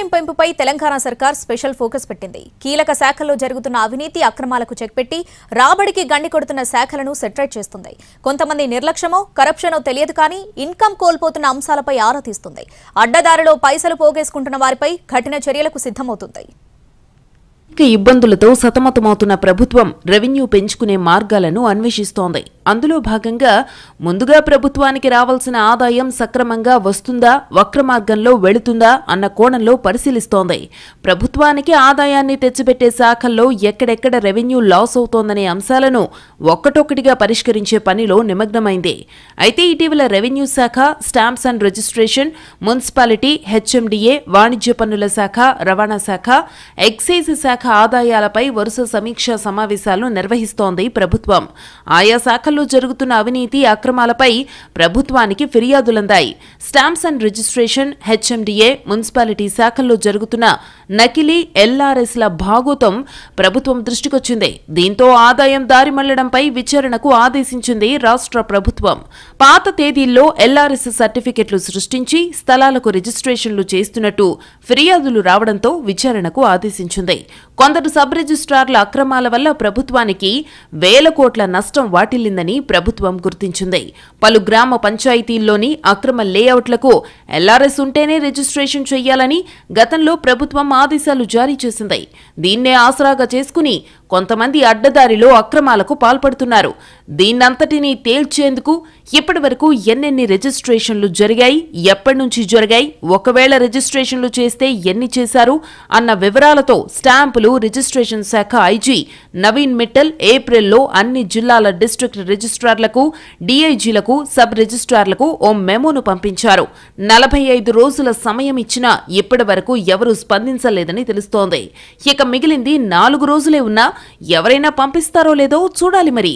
ఆదాయం పెంపుపై తెలంగాణ సర్కార్ special focus పెట్టింది కీలక శాఖల్లో జరుగుతున్న అవినీతి అక్రమాలకు చెక్ పెట్టి రాబడికి గండి కొడుతున్న శాఖలను సెట్రైట్ చేస్తుంది కొంతమంది నిర్లక్ష్యమో కరప్షనో తెలియదు కానీ ఇన్కమ్ కోల్పోతున్న అంశాలపై ఆరా తీస్తుంది అడ్డదారిలో పైసలు పోగేసుకుంటున్న వారిపై కఠిన చర్యలకు సిద్ధమవుతుంది ఇబ్బందులతో సతమతమవుతున్న ప్రభుత్వం రెవెన్యూ పెంచుకునే మార్గాలను అన్వేషిస్తోంది అందులో భాగంగా ముందుగా ప్రభుత్వానికి రావాల్సిన ఆదాయం సక్రమంగా వస్తుందా వక్రమార్గంలో వెళుతుందా అన్న కోణంలో పరిశీలిస్తోంది ప్రభుత్వానికి ఆదాయాన్ని తెచ్చిపెట్టే శాఖల్లో ఎక్కడెక్కడ రెవెన్యూ లాస్ అవుతోందనే అంశాలను ఒక్కటొక్కటిగా పరిష్కరించే పనిలో నిమగ్నమైంది అయితే ఇటీవల రెవెన్యూ శాఖ stamps and registration municipality HMDA వాణిజ్య పన్నుల శాఖ రవాణా శాఖ ఎక్సైజ్ శాఖ ఆదాయాలపై వరుస సమీక్షా సమావేశాలు నిర్వహిస్తోంది ప్రభుత్వం ఆయా శాఖల్లో బ్యాంకుల్లో జరుగుతున్న అవినీతి అక్రమాలపై ప్రభుత్వానికి ఫిర్యాదులందాయి stamps and registration HMDA municipality శాఖల్లో జరుగుతున్న నకిలీ ఎల్ఆర్ఎస్ల భాగోతం ప్రభుత్వం దృష్టికొచ్చింది దీంతో ఆదాయం దారి మళ్లడంపై విచారణకు ఆదేశించింది రాష్ట్ర ప్రభుత్వం పాత తేదీల్లో ఎల్ఆర్ఎస్ సర్టిఫికెట్లు సృష్టించి స్థలాలకు రిజిస్ట్రేషన్లు చేస్తున్నట్టు ఫిర్యాదులు రావడంతో విచారణకు ఆదేశించింది కొందరు సబ్ రిజిస్ట్రార్ల అక్రమాల వల్ల ప్రభుత్వానికి వేల కోట్ల నష్టం వాటిల్లిందని చేస్తుందని ప్రభుత్వం గుర్తించింది పలు గ్రామ పంచాయతీల్లోని అక్రమ లేఅవుట్లకు ఎల్ఆర్ఎస్ ఉంటేనే రిజిస్ట్రేషన్ చేయాలని గతంలో ప్రభుత్వం ఆదేశాలు జారీ చేసింది దీన్నే ఆసరాగా చేసుకుని కొంతమంది అడ్డదారిలో అక్రమాలకు పాల్పడుతున్నారు దీన్నంతటినీ తేల్చేందుకు ఇప్పటి వరకు ఎన్నెన్ని రిజిస్ట్రేషన్లు జరిగాయి ఎప్పటి నుంచి జరిగాయి ఒకవేళ రిజిస్ట్రేషన్లు చేస్తే ఎన్ని చేశారు అన్న వివరాలతో స్టాంపులు రిజిస్ట్రేషన్ శాఖ ఐజీ నవీన్ మిట్టల్ ఏప్రిల్లో అన్ని జిల్లాల డిస్టిక్ట్ రిజిస్ట్రార్లకు డీఐజీలకు సబ్ రిజిస్ట్రార్లకు ఓ మెమోను పంపించారు నలభై ఐదు రోజుల సమయం ఇచ్చినా ఇప్పటి వరకు ఎవరూ స్పందించలేదని తెలుస్తోంది ఇక మిగిలింది నాలుగు రోజులే ఉన్నా ఎవరైనా పంపిస్తారో లేదో చూడాలి మరి